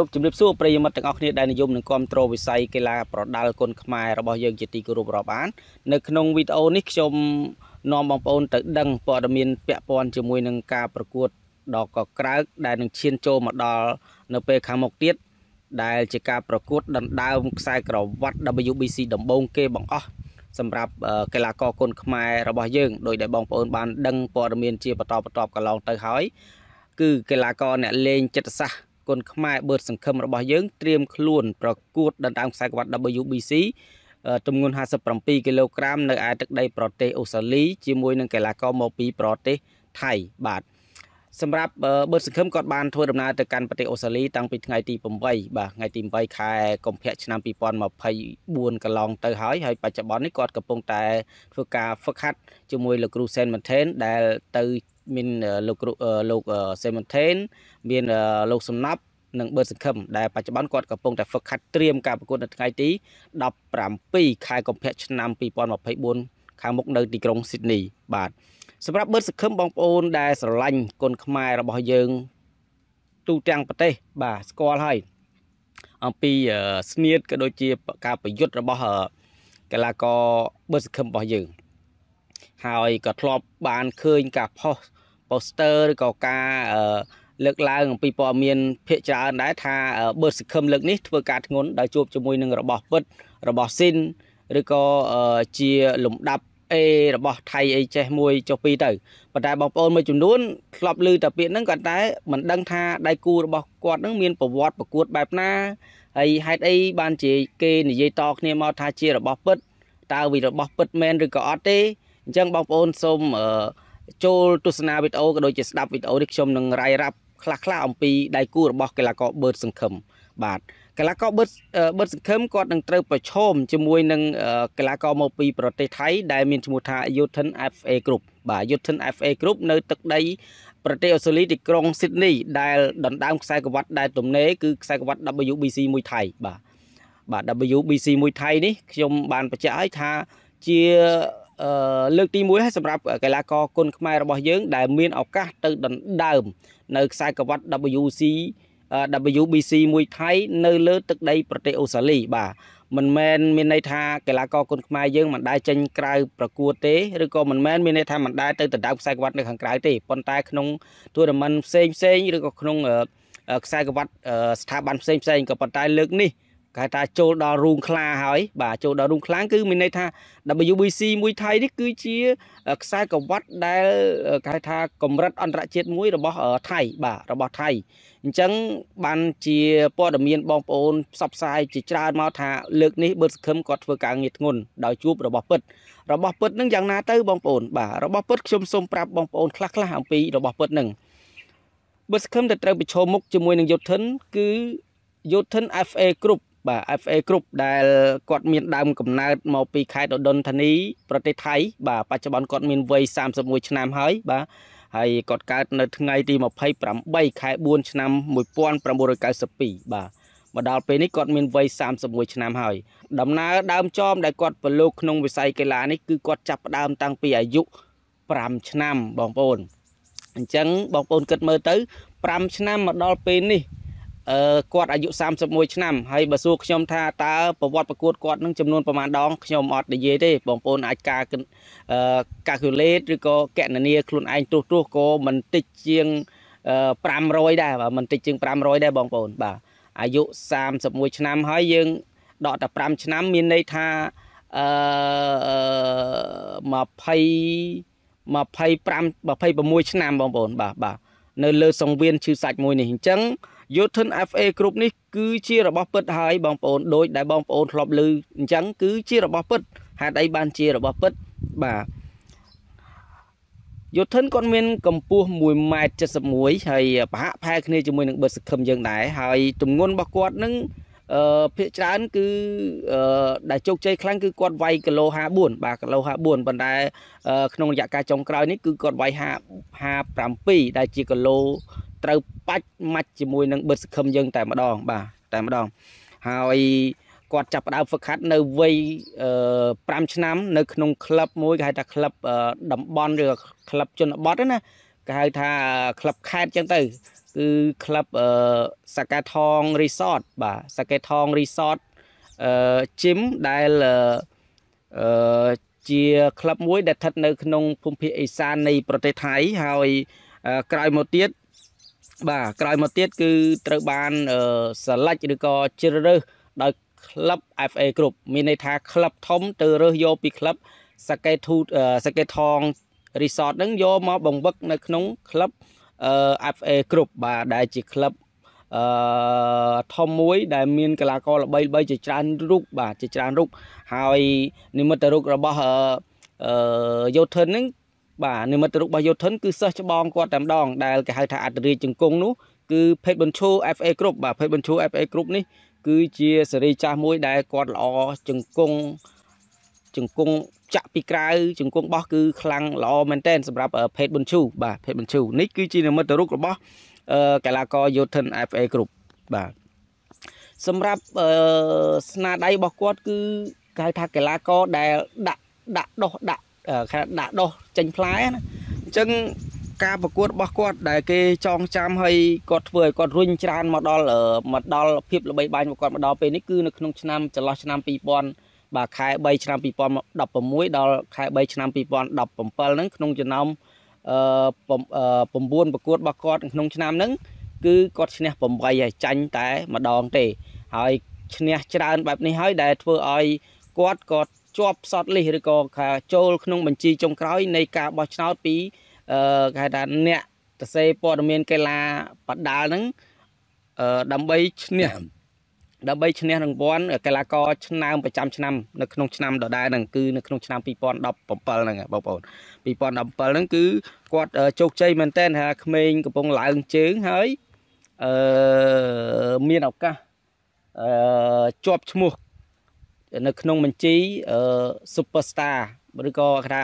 រូបជំរាបសួរប្រិយមិត្តទាំងអស់គ្នាដែលនិយមនិងគាំទ្រវិស័យកីឡាប្រដាល់គុនខ្មែររបស់យើងជាទីគោរពរាប់អាន នៅក្នុងវីដេអូនេះខ្ញុំនាំបងប្អូនទៅដឹងព័ត៌មានពាក់ព័ន្ធជាមួយនឹងការប្រកួតដ៏កក្រើកដែលនឹងឈានចូលមកដល់នៅពេលខាងមុខទៀត ដែលជាការប្រកួតដណ្ដើមខ្សែក្រវ៉ាត់ WBC ដំបូងគេបង្អស់សម្រាប់កីឡាករគុនខ្មែររបស់យើង ដោយដែលបងប្អូន បានដឹងព័ត៌មានជាបន្តបន្ទាប់កន្លងទៅហើយគឺកីឡាករអ្នកលេងចិត្តសាស្ត្រគុនខ្មែរបឺតសង្ឃឹមរបស់យើងត្រៀមខ្លួន ប្រកួតដណ្ដើមខ្សែក្រវ៉ាត់ WBC ទម្ងន់57គីឡូក្រាម នៅឯទឹកដីប្រទេសអូស្ត្រាលីជាមួយនឹងកីឡាករមកពីប្រទេសថៃបាទសម្រាប់បឺតសង្ឃឹមគាត់បានធ្វើដំណើរទៅកាន់ប្រទេសអូស្ត្រាលី តាំងពីថ្ងៃទី8បាទថ្ងៃទី8ខែកុម្ភៈឆ្នាំ2024កន្លង ទៅហើយហើយបច្ចុប្បន្ននេះគាត់កំពុងតែធ្វើការហ្វឹកហាត់ជាមួយលោកគ្រូសែនម៉ាថេនដែលទៅមានលោកលោកសេមន្ថេនមានលោកសំណាប់និងបឺតសង្ឃឹមដែលបច្ចុប្បន្នគាត់កំពុង តែហ្វឹកហាត់ត្រៀមការប្រកួតនៅថ្ងៃទី17ខែកុម្ភៈឆ្នាំ2024ខាងមុខនៅទីក្រុងស៊ីដនី បាទសម្រាប់បឺតសង្ឃឹមបងប្អូន ដែលស្រឡាញ់គុនខ្មែររបស់យើង ទូទាំងប្រទេស បាទស្គាល់ហើយអំពីស្នៀតក៏ដូចជាការប្រយុទ្ធរបស់កីឡាករបឺតសង្ឃឹមរបស់យើង ហើយក៏ធ្លាប់បានឃើញការផុស poster ឬក៏ការលើកឡើងអំពីព័ត៌មាន ភាកច្រើនដែរថាបើសង្ឃឹមលើកនេះធ្វើការធ្ងន់ដោយជួបជាមួយនឹងរបស់ពិតរបស់ស៊ីនឬក៏ជាលំដាប់ A របស់ថៃអីចេះមួយ ចុះពីរទៅប៉ុន្តែបងប្អូនមួយចំនួនធ្លាប់ឮតែពាក្យហ្នឹងគាត់តែមិនដឹងថាដៃគូរបស់គាត់ហ្នឹងមានប្រវត្តិប្រកួតបែបណាហើយហេតុអីបានជាគេនិយាយតគ្នាមកថាជារបស់ពិតតើវារបស់ពិតមែនឬក៏អត់ទេអញ្ចឹងបងប្អូនសូមអឺចូលទស្សនាវីដេអូក៏ដូចជាស្ដាប់វីដេអូនេះខ្ញុំនឹងរាយរាប់ខ្លះៗអំពីដៃគូរបស់កីឡាករបឺតសង្ឃឹមបាទកីឡាករបឺតបឺតសង្ឃឹមគាត់នឹងត្រូវ ប្រឈមជាមួយនឹងកីឡាករមកពីប្រទេសថៃដែលមានឈ្មោះថា Yuthen FA Group បាទ Yuthen FA Group នៅទឹកដី ប្រទេសអូស្ត្រាលីទីក្រុង Sydney ដែលដណ្ដើមខ្សែក្រវ៉ាត់ ដែលទំនេរគឺខ្សែក្រវ៉ាត់ WBC មួយថៃបាទបាទ WBC មួយថៃនេះខ្ញុំបានបញ្ជាក់ឲ្យថាជាលើកទី1ហើយសម្រាប់កីឡាករគុនខ្មែររបស់យើង ដែលមានឱកាសទៅដណ្ដើម នៅខ្សែក្រវ៉ាត់ WC WBC មួយថៃនៅលើទឹកដីប្រទេសអូស្ត្រាលីបាទមិនមែនមានន័យថាកីឡាករគុនខ្មែរយើងមិនដែលចេញក្រៅប្រកួតទេឬក៏មិនមែនមានន័យថាមិនដែលទៅដណ្ដើមខ្សែក្រវ៉ាត់នៅខាងក្រៅទេប៉ុន្តែក្នុងទូរ៉ាមិនផ្សេងផ្សេងឬក៏ក្នុងខ្សែក្រវ៉ាត់ស្ថាប័នផ្សេងផ្សេងក៏ប៉ុន្តែលើកនេះគេថាចូលដល់រូងខ្លាហើយបាទចូលដល់រូងខ្លាគឺមានន័យថា WBC មួយថៃនេះគឺជាខ្សែក្រវ៉ាត់ដែលគេថាកម្រិតអន្តរជាតិមួយរបស់ថៃបាទរបស់ថៃអញ្ចឹងបានជាព័ត៌មានបងប្អូនផ្សព្វផ្សាយជាច្រើនមកថាលើកនេះបឺតសង្ឃឹមគាត់ធ្វើការងារធ្ងន់ដោយជួបរបស់ពិតរបស់ពិតនឹងយ៉ាងណាទៅបងប្អូនបាទរបស់ពិតខ្ញុំសូមប្រាប់បងប្អូនខ្លះៗអំពីរបស់ពិតនឹងបឺតសង្ឃឹមទៅត្រូវប្រឈមមុខជាមួយនឹងយុទ្ធិនគឺយុទ្ធិន FA គ្រប់បាទ FA Group ដែលគាត់មាន ដើមកំណើតមកពីខេត្តឧដុង្គធានី ប្រទេសថៃបាទបច្ចុប្បន្នគាត់មានវ័យ31ឆ្នាំហើយ បាទហើយគាត់កើតនៅថ្ងៃទី28ខែ4ឆ្នាំ1992បាទមកដល់ពេលនេះគាត់មានវ័យ31ឆ្នាំហើយដំណើរដើមចមដែលគាត់ប្រឡូកក្នុងវិស័យកីឡានេះគឺគាត់ចាប់ផ្ដើមតាំងពីអាយុ5ឆ្នាំបងប្អូន អញ្ចឹងបងប្អូនគិតមើលទៅ5ឆ្នាំមកដល់ពេលនេះអឺគាត់អាយុ31ឆ្នាំហើយបើសួរខ្ញុំថាតើប្រវត្តិប្រកួតគាត់នឹងចំនួនប្រមាណដងខ្ញុំអត់និយាយទេបងប្អូនអាចការអឺ calculate ឬក៏កណនាខ្លួនឯងទោះទោះក៏មិនតិចជាង500ដែរបាទមិនតិចជាង500ដែរបងប្អូនបាទអាយុ31ឆ្នាំហើយយើងដកតែ5ឆ្នាំមានន័យថាអឺ20 25 26ឆ្នាំបងប្អូន បាទបាទនៅលើសង្វៀនឈឺសាច់មួយនេះអញ្ចឹងយុធិន FA គ្រប់នេះគឺជារបស់ពិត ហើយបងប្អូន ដូចដែលបងប្អូនធ្លាប់ឮអញ្ចឹងគឺជារបស់ពិតហេតុអីបាន ជារបស់ពិតបាទយុធិនគាត់មានកម្ពស់1.71ម៉ែត្រហើយប្រហាក់ផែគ្នាជាមួយនឹងបឺសខឹមយើងដែរហើយទម្ងន់របស់គាត់នឹងអឺភាកច្រើនគឺអឺដែលជោគជ័យខ្លាំងគឺគាត់វាយគីឡូ54បាទគីឡូ54ប៉ុន្តែក្នុងរយៈកាលចុងក្រោយនេះគឺគាត់វាយ50 57ដែលជាគីឡូត្រូវបាច់ម៉ាច់ជាមួយនឹងបឺតសង្ឃឹមយើងតែម្ដង បាទតែម្ដងហើយគាត់ចាប់ផ្ដើមហ្វឹកហាត់នៅវ័យ5ឆ្នាំនៅក្នុងក្លឹបមួយគេហៅថាក្លឹបតំបន់ឬក្លឹបជនបទណាគេហៅថាក្លឹបខេត្តចឹងទៅគឺក្លឹបសាកាថងរីសតបាទសាកាថងរីសតអឺជីមដែលអឺជាក្លឹបមួយ ដែលស្ថិតនៅ ក្នុងភូមិភាគឦសាននៃប្រទេសថៃ ហើយក្រោយមកទៀតបាទក្រោយមកទៀតគឺត្រូវបានសាឡាច់ឬក៏ជ្រើសរើសដោយក្លឹប FA គ្រប់មានន័យថាក្លឹបធំ ទៅរើសយកពីក្លឹបសាកេធូសាកេថង Resort ហ្នឹងយកមកបង្វឹក នៅក្នុងក្លឹប FA គ្រប់បាទដែលជាក្លឹបអឺធំមួយ ដែល មានកីឡាករល្បីល្បីជាច្រើនរូបបាទជាច្រើនរូបហើយនិមិត្តរូបរបស់អឺយោធិនហ្នឹងបាទនិមិត្តរូបរបស់យោធិនគឺសិស្សច្បងគាត់តែម្ដង ដែលគេហៅថាអត្តរាជជង្គង់នោះគឺភេទបញ្ឈូ FA គ្រប់បាទភេទបញ្ឈូ FA គ្រប់នេះគឺជាសេរីចាស់មួយដែលគាត់ល្អជង្គង់ជង្គង់ចាក់ពីក្រៅជង្គង់បោះគឺខ្លាំងល្អមែនតែនសម្រាប់ភេទបញ្ឈូបាទភេទបញ្ឈូនេះគឺជានិមិត្តរូបរបស់កីឡាករយោធិន FA គ្រប់បាទសម្រាប់ស្នាដៃរបស់គាត់ គឺគេហៅថាកីឡាករដែលដាក់ដាក់ដោះដាក់គេដាក់ដុះចេញផ្លែណាអញ្ចឹងការប្រកួតរបស់គាត់ដែលគេចងចាំហើយគាត់ធ្វើឲ្យគាត់រុញច្រានមកដល់មកដល់ភាពល្បីល្បាញរបស់គាត់មកដល់ពេលនេះគឺនៅក្នុងឆ្នាំចន្លោះឆ្នាំ2000បាទខែ3ឆ្នាំ2016ដល់ខែ3ឆ្នាំ2017ហ្នឹងក្នុងចំណោមអឺ9ប្រកួតរបស់គាត់ក្នុង ឆ្នាំហ្នឹងគឺគាត់ឈ្នះ8ហើយចាញ់តែម្ដង ទេ ហើយឈ្នះច្រើនបែបនេះហើយដែលធ្វើឲ្យគាត់គាត់ជាប់ផ្សត់លិខឬក៏ចូល ក្នុងបញ្ជីចុងក្រោយនៃការបោះឆ្នោតពីគេហៅថាអ្នកសរសេរព័ត៌មានកីឡាបដាល់ហ្នឹងដើម្បីឈ្នះដើម្បីឈ្នះរង្វាន់កីឡាករឆ្នើមប្រចាំឆ្នាំនៅក្នុងឆ្នាំដដែលហ្នឹងគឺ នៅក្នុងឆ្នាំ2017ហ្នឹងបងប្អូន2017ហ្នឹងគឺគាត់ជោគជ័យមែនតើថាក្មេងកំពុងឡើងជើងហើយអឺមានឱកាសអឺជាប់ឈ្មោះនៅក្នុងបញ្ជី Superstar ឬក៏គេថា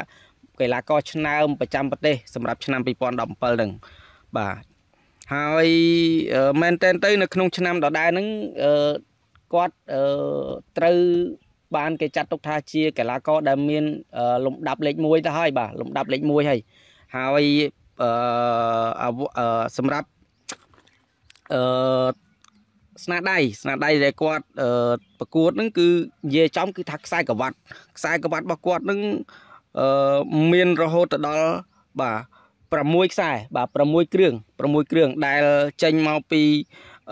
កីឡាករ ឆ្នើមប្រចាំប្រទេសសម្រាប់ឆ្នាំ2017ហ្នឹងបាទហើយមែនតែនទៅ នៅក្នុង ឆ្នាំ ដដែលហ្នឹងគាត់ត្រូវបានគេចាត់ទុកថាជាកីឡាករដែលមានលំដាប់លេខ1ទៅហើយបាទលំដាប់លេខ1ហើយហើយអឺសម្រាប់អឺស្នាដៃស្នាដៃដែលគាត់ប្រកួតហ្នឹងគឺនិយាយចំគឺថាខ្សែក្រវ៉ាត់ខ្សែក្រវ៉ាត់របស់គាត់ហ្នឹងមានរហូតទៅដល់បាទ6ខ្សែបាទ6គ្រឿង6គ្រឿងដែលចេញមកពី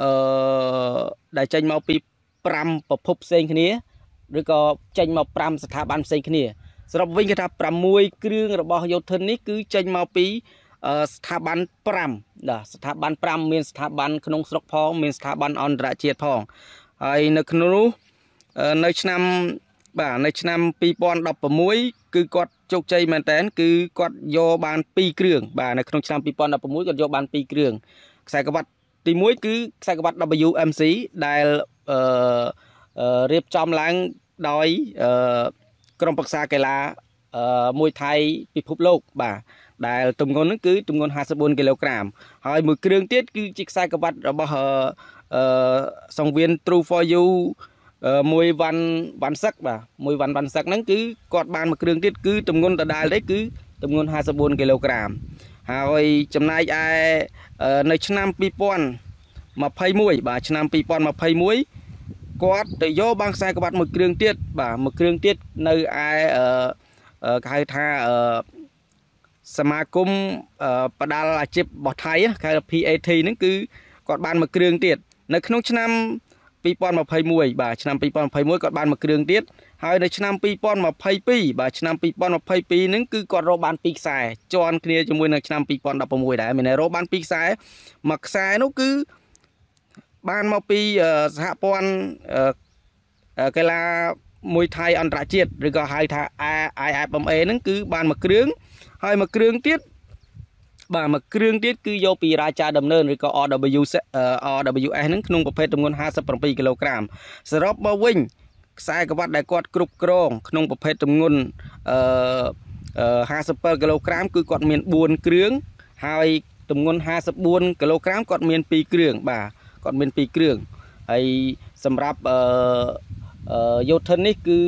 អឺដែលចេញមកពី5ប្រភពផ្សេងគ្នាឬក៏ចេញមក5ស្ថាប័នផ្សេងគ្នាសរុបវិញគេថា6គ្រឿងរបស់យោធិននេះគឺចេញមកពីស្ថាប័ន5បាទស្ថាប័ន5មានស្ថាប័នក្នុងស្រុកផងមានស្ថាប័នអន្តរជាតិផងហើយនៅក្នុងនោះនៅឆ្នាំបាទនៅឆ្នាំ2016គឺគាត់ជោគជ័យមែនតើគឺគាត់យកបាន2គ្រឿងបាទនៅក្នុងឆ្នាំ2016គាត់យកបាន2គ្រឿងខ្សែក្រវ៉ាត់ទី1គឺខ្សែក្រវ៉ាត់ WMC ដែលអឺរៀបចំឡើងដោយអឺក្រុមប្រឹក្សាកីឡាមួយថៃពិភពលោកបាទដែលទម្ងន់ហ្នឹងគឺទម្ងន់54គីឡូក្រាមហើយមួយគ្រឿងទៀតគឺជាខ្សែក្រវ៉ាត់របស់អឺសង្វៀន True for you មួយវ៉ាន់វ៉ាន់សឹកបាទមួយវ៉ាន់វ៉ាន់សឹកហ្នឹងគឺគាត់បានមួយគ្រឿងទៀតគឺទម្ងន់ដដែលទេគឺទម្ងន់54គីឡូក្រាម ហើយចំណែកឯនៅឆ្នាំ2021បាទឆ្នាំ2021គាត់ទៅយកបានខ្សែក្រវ៉ាត់មួយគ្រឿងទៀតបាទមួយគ្រឿងទៀតនៅឯគេហៅថាសមាគមបដាល់អាជីពរបស់ថៃហៅ PAT ហ្នឹងគឺគាត់បានមួយគ្រឿងទៀតនៅក្នុងឆ្នាំ2021បាទឆ្នាំ2021គាត់បានមួយគ្រឿងទៀតហើយនៅឆ្នាំ2022បាទឆ្នាំ2022ហ្នឹងគឺគាត់រកបាន2ខ្សែជាន់គ្នាជាមួយនឹងឆ្នាំ2016ដែរមានន័យរកបាន2ខ្សែមួយខ្សែនោះគឺបានមកពីសហព័ន្ធកីឡាមួយថៃអន្តរជាតិឬក៏ហៅថា IFMA ហ្នឹងគឺបានមួយគ្រឿងហើយមួយគ្រឿងទៀតបាទមួយគ្រឿងទៀតគឺយកពីរាជាដំណើរឬក៏ RW RWS ហ្នឹងក្នុងប្រភេទទម្ងន់57គីឡូក្រាមសរុបមកវិញខ្សែក្រវ៉ាត់ ដែលគាត់គ្រប់គ្រង ក្នុងប្រភេទទម្ងន់អឺ57គីឡូក្រាមគឺគាត់មាន4គ្រឿងហើយទម្ងន់54គីឡូក្រាមគាត់មាន2គ្រឿងបាទគាត់មាន2គ្រឿងហើយសម្រាប់អឺយោធិននេះគឺ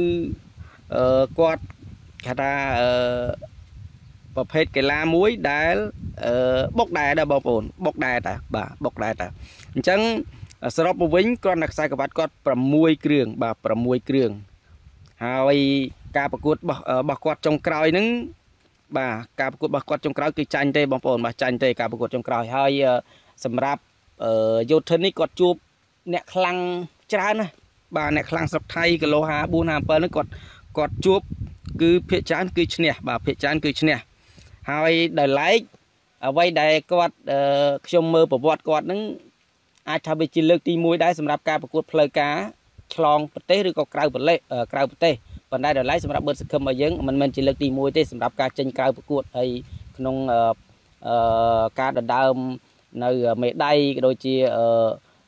គាត់គេថាអឺប្រភេទកីឡាមួយដែលបុកដែរដែរបងប្អូន បុកដែរតាបាទបុកដែរតា អញ្ចឹងសរុបមកវិញគាត់នៅខ្សែក្រវ៉ាត់គាត់6គ្រឿងបាទ6គ្រឿងហើយការប្រកួតរបស់គាត់ចុងក្រោយហ្នឹងបាទការប្រកួតរបស់គាត់ចុងក្រោយគឺចាញ់ទេបងប្អូន បាទចាញ់ទេការប្រកួតចុងក្រោយហើយសម្រាប់យោធិននេះគាត់ជួប អ្នកខ្លាំងច្រើនណាស់បាទអ្នកខ្លាំងស្រុកថៃគីឡូ54 57ហ្នឹងគាត់គាត់ជួបគឺភាកច្រើនគឺឈ្នះបាទភាកច្រើនគឺឈ្នះហើយដោយឡែកអ្វីដែលគាត់ខ្ញុំមើលប្រវត្តិគាត់ហ្នឹងអាចថាវាជាលើកទី1ដែរសម្រាប់ការប្រកួតផ្លូវការឆ្លងប្រទេសឬក៏ក្រៅប្រទេសក្រៅប្រទេសប៉ុន្តែដល់ឡៃសម្រាប់បឺតសង្ឃឹមរបស់យើងមិនមែនជាលើកទី1ទេសម្រាប់ការចេញក្រៅប្រកួតហើយក្នុងការដណ្ដើមនៅមេដៃក៏ដូចជា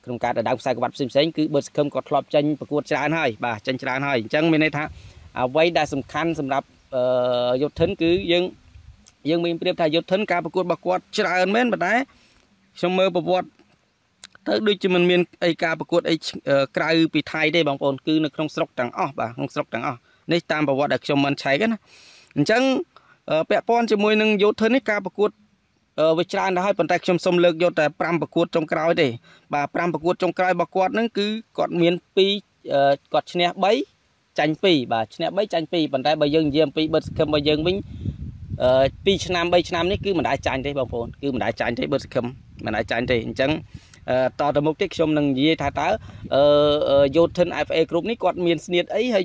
ក្នុងការដណ្ដើមខ្សែក្បាត់ផ្សេងៗគឺបឺតសង្ឃឹមក៏ធ្លាប់ចេញប្រកួតច្រើនហើយបាទចេញច្រើនហើយអញ្ចឹងមានន័យថាអ្វីដែលសំខាន់សម្រាប់យុទ្ធិនគឺយើងយើងមានប្រៀបថាយុទ្ធិនការប្រកួតរបស់គាត់ច្រើនមែនប៉ុន្តែខ្ញុំមើលប្រវត្តិទៅដូចជាមិនមានអីការប្រកួតអីក្រៅពីថៃទេបងប្អូនគឺនៅក្នុងស្រុកទាំងអស់បាទក្នុងស្រុកទាំងអស់នេះតាមប្រវត្តិដែលខ្ញុំមិនឆែកណាអញ្ចឹងពាក់ព័ន្ធជាមួយនឹងយុទ្ធិននេះការប្រកួតវាច្រើនដែរហើយប៉ុន្តែខ្ញុំសូមលើកយកតែ5ប្រកួតចុងក្រោយទេបាទ5ប្រកួតចុងក្រោយរបស់គាត់ហ្នឹងគឺគាត់មាន2គាត់ឈ្នះ3ចាញ់2បាទឈ្នះ3ចាញ់2ប៉ុន្តែបើយើងនិយាយអំពីបិទសង្ឃឹមរបស់យើងវិញ2ឆ្នាំ3ឆ្នាំនេះគឺមិនដែលចាញ់ទេបងប្អូនគឺមិនដែលចាញ់ទេបើសង្ឃឹមមិនដែលចាញ់ទេអញ្ចឹងតទៅមុខទៀតខ្ញុំនឹងនិយាយថាតើយោធិន FA គ្រប់នេះគាត់មានស្នៀតអីហើយ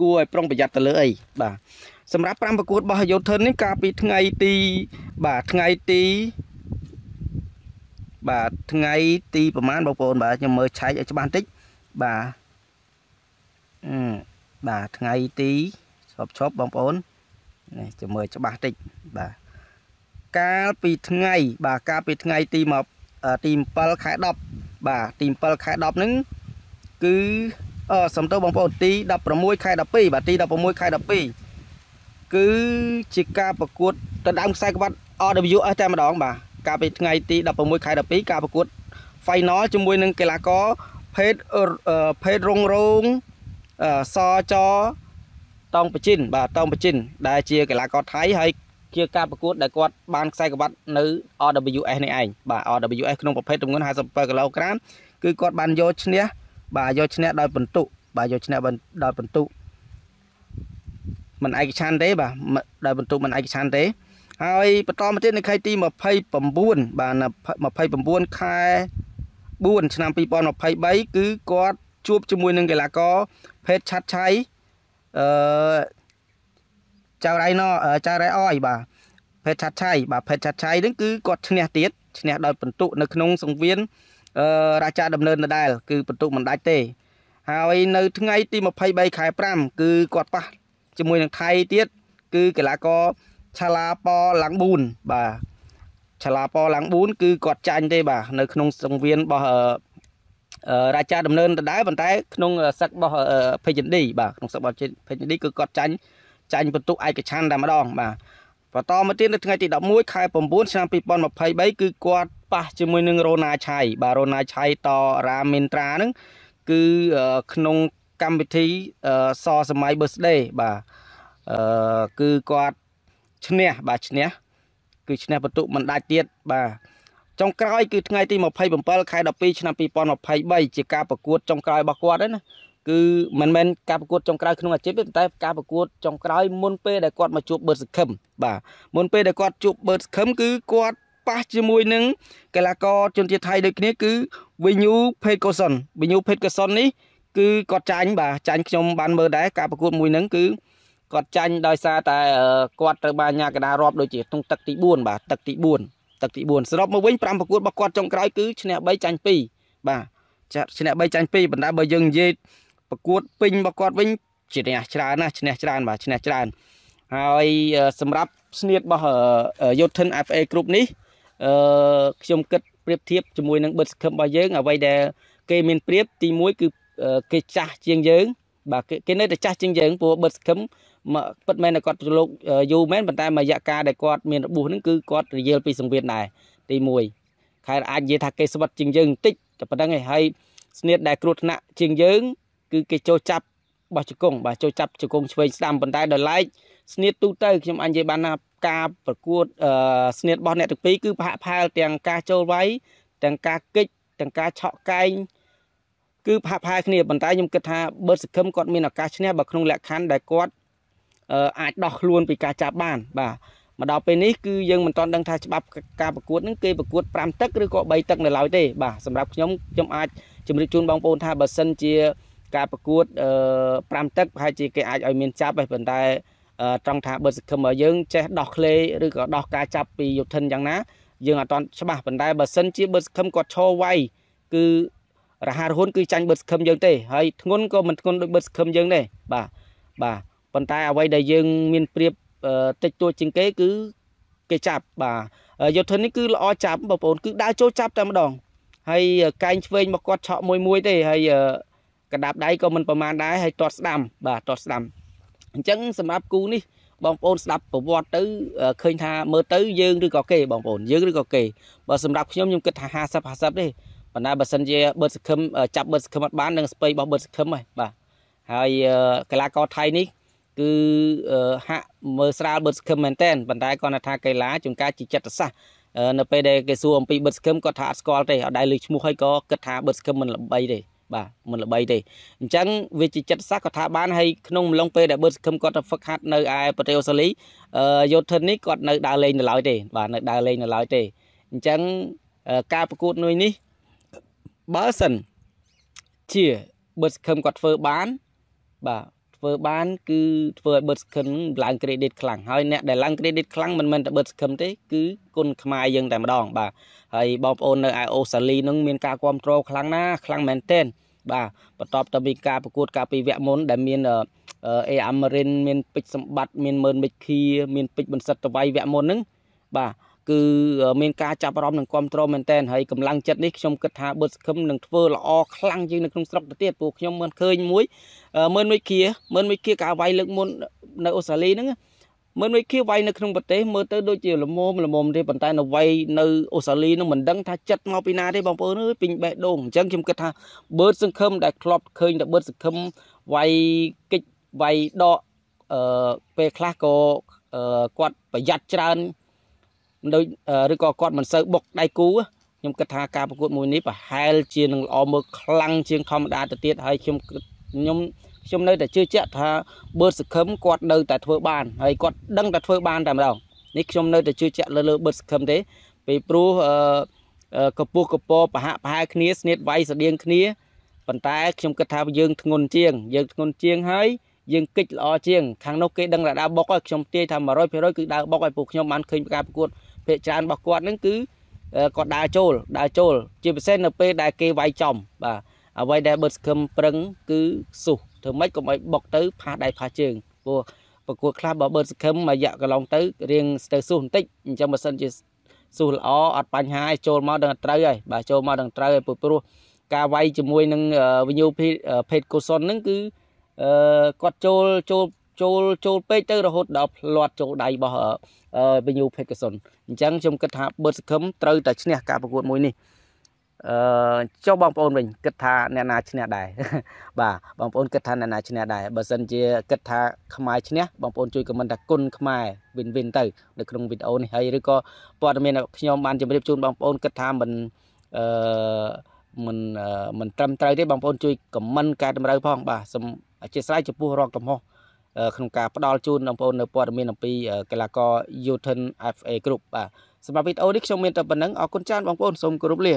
គួរឲ្យប្រុងប្រយ័ត្នទៅលើអីបាទសម្រាប់5ប្រកួតរបស់យោធិននេះកាលពីថ្ងៃទីបាទថ្ងៃទីបាទថ្ងៃទីប្រហែលបងប្អូនបាទខ្ញុំមើលឆែកឲ្យច្បាស់បន្តិចបាទអឺបាទថ្ងៃទីឈប់ឈប់បងប្អូននេះចាំមើលច្បាស់តិចបាទកាលពីថ្ងៃ បាទកាលពីថ្ងៃទី1ទី7ខែ10បាទទី7ខែ10ហ្នឹងគឺអសំទោសបងប្អូនទី16ខែ12បាទទី16ខែ12គឺជាការប្រកួតដណ្ដើមខ្សែក្បាត់ RWS តែម្ដង បាទកាលពីថ្ងៃទី16ខែ12ការប្រកួត final ជាមួយនឹងកីឡាករភេទភេទរងរងសចតងបជិនបាទតងបជិនដែលជាកីឡាករថៃហើយជាការប្រកួតដែលគាត់បានខ្សែក្រវ៉ាត់នៅ RWS នេះឯងបាទ RWS ក្នុងប្រភេទទម្ងន់57គីឡូក្រាមគឺគាត់បានយកឈ្នះបាទយកឈ្នះដោយពិន្ទុ បាទយកឈ្នះដោយពិន្ទុមិនឯកច្ឆ័ន្ទទេ បាទដោយពិន្ទុមិនឯកច្ឆ័ន្ទទេ ហើយបន្តមកទៀតនៅខែទី29បាទ29ខែ4ឆ្នាំ2023គឺគាត់ជួបជាមួយនឹងកីឡាករភេទឆាត់ឆៃអឺចៅរៃណចៅរៃអយបាទផេតឆាត់ឆៃបាទផេតឆាត់ឆៃហ្នឹងគឺគាត់ឈ្នះទៀតឈ្នះដោយពិន្ទុនៅក្នុង សង្វៀនអឺរាជាដំណើរដដែលគឺពិន្ទុមិនដាច់ទេ ហើយនៅថ្ងៃទី23ខែ5គឺគាត់ប៉ះជាមួយនឹងថៃទៀតគឺកីឡាករឆាឡាប៉ឡាំងប៊ូន បាទឆាឡាប៉ឡាំងប៊ូនគឺគាត់ចាញ់ទេបាទនៅក្នុង សង្វៀនរបស់រាជាដំណើរដដែលប៉ុន្តែក្នុងសឹករបស់ភេជិនឌីបាទក្នុងសឹករបស់ភេជិនឌីគឺគាត់ចាញ់ចាញ់ពិន្ទុឯកច្ឆ័ន្ទតែម្ដងបាទបន្តមកទៀតនៅថ្ងៃទី11ខែ9ឆ្នាំ2023គឺគាត់ប៉ះជាមួយនឹងរ៉ូណាឆៃបាទរ៉ូណាឆៃតរាមេនត្រាហ្នឹងគឺក្នុងកម្មវិធីសសម័យ birthday បាទអឺគឺគាត់ឈ្នះបាទឈ្នះគឺឈ្នះពិន្ទុមិនដាច់ទៀតបាទចុងក្រោយគឺថ្ងៃទី27ខែ12ឆ្នាំ2023ជាការប្រកួតចុងក្រោយរបស់គាត់ហ្នឹងណាគឺមិនមែនការប្រកួតចុងក្រោយក្នុងអាជីពទេតែការប្រកួតចុងក្រោយមុនពេលដែលគាត់មកជួបបឺតសង្ឃឹមបាទមុនពេលដែលគាត់ជួបបឺតសង្ឃឹមគឺគាត់ប៉ះជាមួយនឹងកីឡាករជនជាតិថៃដូចគ្នាគឺវិញូភេតកូសុនវិញូភេតកូសុននេះគឺគាត់ចាញ់បាទចាញ់ខ្ញុំបានមើលដែរការប្រកួតមួយហ្នឹងគឺគាត់ចាញ់ដោយសារតែ គាត់ត្រូវបានអាញាកណ្ដាលរាប់ដូចជាក្នុងទឹកទី4បាទទឹកទី4ទឹកទី4សរុបមកវិញ5ប្រកួតរបស់គាត់ចុងក្រោយគឺឈ្នះ3ចាញ់2បាទឈ្នះ3ចាញ់2ប៉ុន្តែបើយើងនិយាយប្រកួតពេញរបស់គាត់វិញឈ្នះច្រើនណាស់ឈ្នះច្រើនបាទឈ្នះច្រើនហើយសម្រាប់ស្នៀតរបស់យុធិន FA គ្រប់នេះអឺខ្ញុំគិតប្រៀបធៀបជាមួយនឹងបិទសង្ឃឹមរបស់យើង អ្វីដែល គេមានប្រៀបទី1គឺគេចាស់ជាងយើង បាទគេនៅតែចាស់ជាងយើងព្រោះបិទសង្ឃឹមពិតមែនតែគាត់ប្រឡូកយូរមែនប៉ុន្តែមួយរយៈកាលដែលគាត់មានរបួសហ្នឹងគឺគាត់រយលពីសង្វៀនដែរទី1ខែអាចនិយាយថាគេស្វិតជាងយើងបន្តិចតែប៉ុណ្្នឹងឯងហើយស្នៀតដែលគ្រោះថ្នាក់ជាងយើង គឺគេចូលចាប់បោះជង្គង់បាទចូលចាប់ជង្គង់ឆ្វេងស្ដាំប៉ុន្តែដល់ឡែកស្នៀតទូទៅខ្ញុំអាចនិយាយបានថាការប្រកួតស្នៀតរបស់អ្នកទាំងពីរគឺប្រហាក់ផែលទាំងការចូលវាយទាំងការគិចទាំងការឆក់កែងគឺផាក់ផាយគ្នាប៉ុន្តែខ្ញុំគិតថាបើសង្ឃឹមគាត់មានឱកាសឈ្នះបើក្នុងលក្ខខណ្ឌដែលគាត់អាចដោះខ្លួនពីការចាប់បាន បាទមកដល់ពេលនេះគឺយើងមិនទាន់ដឹងថាច្បាប់ការប្រកួតនឹងគេប្រកួត5ទឹកឬក៏3ទឹកនៅឡើយទេបាទសម្រាប់ខ្ញុំខ្ញុំអាចជម្រាបជូនបងប្អូនថាបើសិនជា ការប្រកួត5ទឹកប្រហែលជាគេអាចឲ្យមានចាប់ដែរប៉ុន្តែត្រង់ថាបើសង្ឃឹមឲ្យយើង ចេះដោះក្លេឬក៏ដោះការចាប់ពីយុធិនយ៉ាងណាយើងអត់ទាន់ច្បាស់ប៉ុន្តែបើសិនជាបើសង្ឃឹមគាត់ឈរវាយគឺរហ័សរហួនគឺចាញ់បើសង្ឃឹមយើងទេ ហើយធ្ងន់ក៏មិនធ្ងន់ដូចបើសង្ឃឹមយើងដែរបាទបាទប៉ុន្តែអ្វីដែលយើងមានប្រៀបតិចតួចជាងគេគឺគេចាប់បាទយុទ្ធនេះគឺល្អចាប់បងប្អូនគឺដើរចូលចាប់តែម្ដងហើយកែងឆ្វេងមកគាត់ឆក់មួយមួយទេហើយកដាប់ដៃក៏មិនប្រមាណដែរហើយតតស្ដាំបាទតតស្ដាំអញ្ចឹងសម្រាប់គូនេះបងប្អូន ស្ដាប់ប្រវត្តិទៅឃើញថាមើលទៅយើងឬក៏គេបងប្អូនយើងឬក៏គេបើសម្រាប់ខ្ញុំខ្ញុំគិតថា50 50ទេប៉ុន្តែបើសិនជាបឺតសង្ឃឹមចាប់បឺតសង្ឃឹមអត់បាននឹងស្ពៃរបស់បឺតសង្ឃឹមហើយបាទហើយកីឡាករថៃនេះគឺហាក់មើលស្រាលបឺតស្គឹមមែនតែនប៉ុន្តែគាត់ថាកីឡាជួនកាលជាចិត្តសាស្ត្រនៅពេលដែលគេសួរអំពីបឺតស្គឹមគាត់ថាអត់ស្គាល់ទេអត់ដែលលើឈ្មោះហើយក៏គិតថាបឺតស្គឹមមិនល្បីទេបាទមិនល្បីទេអញ្ចឹងវាជាចិត្តសាស្ត្រគាត់ថាបានហើយក្នុងម្លងពេលដែលបឺតស្គឹមគាត់ទៅហ្វឹកហាត់នៅឯប្រទេសអូស្ត្រាលីយោធិននេះគាត់នៅដើរលេងនៅឡើយទេបាទនៅដើរលេងនៅឡើយទេអញ្ចឹងការប្រកួតមួយនេះបើសិនជាបឺតស្គឹមគាត់ធ្វើបានបាទធ្វើបានគឺធ្វើឲ្យ bird scan ឡើង credit ខ្លាំងហើយអ្នកដែលឡើង credit ខ្លាំងមិនមែនតែ bird scan ទេគឺគុណខ្មែរយើងតែម្ដង បាទហើយបងប្អូននៅឯអូស្ត្រាលីនឹងមានការគ្រប់គ្រងខ្លាំងណាស់ខ្លាំងមែនទែនបាទបន្ទាប់ទៅមានការប្រកួតកាលពីវគ្គមុនដែលមានអេអាមេរិនមានពេជ្រសម្បត្តិមានមើនមិចឃីមានពេជ្របន្សិតតវៃវគ្គមុនហ្នឹងបាទគឺមានការចាប់អារម្មណ៍និងគ្រប់គ្រងមែនទែនហើយកម្លាំងចិត្តនេះខ្ញុំគិតថាបើសង្ឃឹមនឹងធ្វើល្អខ្លាំងជាងនៅក្នុងស្រុកទៅទៀតព្រោះខ្ញុំមិនឃើញមួយមើលមួយគៀមើលមួយគៀការវាយលើកមុននៅអូស្ត្រាលីហ្នឹងមើលមួយគៀវាយនៅក្នុងប្រទេសមើលទៅដូចជាលមមលមមទេប៉ុន្តែនៅវាយនៅអូស្ត្រាលីហ្នឹងមិនដឹងថាចិត្តមកពីណាទេបងប្អូនអើយពេញបេះដូងអញ្ចឹងខ្ញុំគិតថាបើសង្ឃឹមដែលធ្លាប់ឃើញតែបើសង្ឃឹមវាយកិច្ចវាយដកអឺពេលខ្លះក៏គាត់ប្រយ័ត្នច្រើនដូចឬក៏គាត់ មិនសូវបុកដៃគូខ្ញុំគិតថាការប្រកួតមួយនេះប្រហែលជានឹងល្អមើលខ្លាំងជាងធម្មតាទៅទៀតហើយខ្ញុំខ្ញុំខ្ញុំនៅតែជឿជាក់ថាបើសង្ឃឹមគាត់នៅតែធ្វើបានហើយគាត់ដឹងតែធ្វើបានតែម្ដងនេះខ្ញុំនៅតែជឿជាក់លើលើបើសង្ឃឹមទេពេលព្រោះអឺកពុះកពប្រហាក់ប្រហែលគ្នាស្នៀតវាយស្តៀងគ្នាប៉ុន្តែខ្ញុំគិតថា យើងធ្ងន់ជាង យើងធ្ងន់ជាងហើយយើងគិចល្អជាងខាងនោះគេដឹងតែដើរបុកហើយខ្ញុំទាយថា100%គឺដើរបុកហើយពួកខ្ញុំបានឃើញការប្រកួតភាគច្រើនរបស់គាត់ហ្នឹងគឺគាត់ដើរចូលដើរចូលជាពិសេសនៅពេលដែលគេវាយចំបាទអ្វីដែលបឺតស្គឹមប្រឹង គឺសុះធ្វើម៉េចកុំឲ្យបុកទៅ ផាសដៃផាសជើងព្រោះប្រកួតខ្លះបើបឺតស្គឹមមួយរយៈកន្លងទៅរៀងស្ទើរសុះបន្តិចអញ្ចឹងបើសិនជាសុះល្អអត់បញ្ហាឲ្យចូលមកដល់ត្រូវហើយបាទចូលមកដល់ត្រូវហើយព្រោះការវាយជាមួយនឹងវិញ្ញោភេទកូសុនហ្នឹងគឺគាត់ចូលចូលចូលចូលពេកទៅរហូតដល់ផ្លាត់ចូលដៃរបស់វិញយូភេកសុនអញ្ចឹងខ្ញុំគិតថាបឺតសង្ឃឹមត្រូវតែឈ្នះការប្រកួតមួយនេះអឺចុះបងប្អូនវិញគិតថាអ្នកណាឈ្នះដែរបាទបងប្អូនគិតថាអ្នកណាឈ្នះដែរបើសិនជាគិតថាខ្មែរឈ្នះបងប្អូនជួយខមមិនថាគុណខ្មែរ win win ទៅនៅក្នុងវីដេអូនេះហើយឬក៏ព័ត៌មានខ្ញុំបានជម្រាបជូនបងប្អូនគិតថាមិនអឺមិនមិនត្រឹមត្រូវទេបងប្អូនជួយខមមិនកែតម្រូវផង បាទសូមអធិស្ឋានចំពោះរកកំហុសក្នុងការផ្ដល់ជូនបងប្អូននៅព័ត៌មានអំពីកីឡាករ Yuthen FA Group បាទសម្រាប់វីដេអូនេះខ្ញុំមានតែប៉ុណ្្នឹងអរគុណច្រើនបងប្អូនសូមគោរពលា